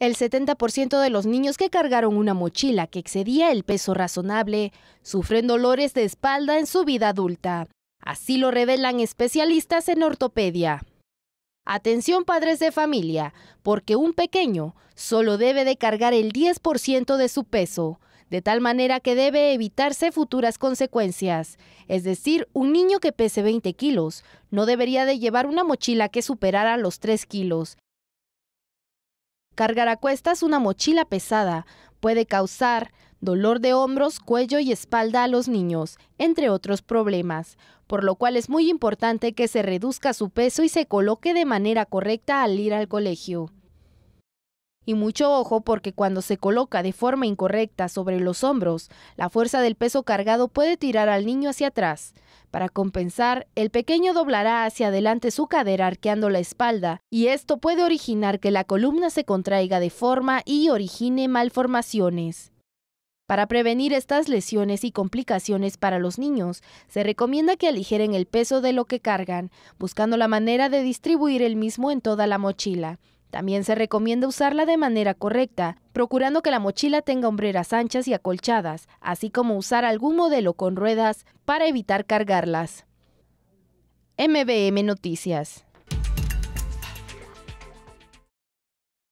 El 70% de los niños que cargaron una mochila que excedía el peso razonable sufren dolores de espalda en su vida adulta. Así lo revelan especialistas en ortopedia. Atención padres de familia, porque un pequeño solo debe de cargar el 10% de su peso, de tal manera que debe evitarse futuras consecuencias. Es decir, un niño que pese 20 kilos no debería de llevar una mochila que superara los 3 kilos, Cargar a cuestas una mochila pesada puede causar dolor de hombros, cuello y espalda a los niños, entre otros problemas, por lo cual es muy importante que se reduzca su peso y se coloque de manera correcta al ir al colegio. Y mucho ojo porque cuando se coloca de forma incorrecta sobre los hombros, la fuerza del peso cargado puede tirar al niño hacia atrás. Para compensar, el pequeño doblará hacia adelante su cadera arqueando la espalda y esto puede originar que la columna se contraiga de forma y origine malformaciones. Para prevenir estas lesiones y complicaciones para los niños, se recomienda que aligeren el peso de lo que cargan, buscando la manera de distribuir el mismo en toda la mochila. También se recomienda usarla de manera correcta, procurando que la mochila tenga hombreras anchas y acolchadas, así como usar algún modelo con ruedas para evitar cargarlas. MBM Noticias.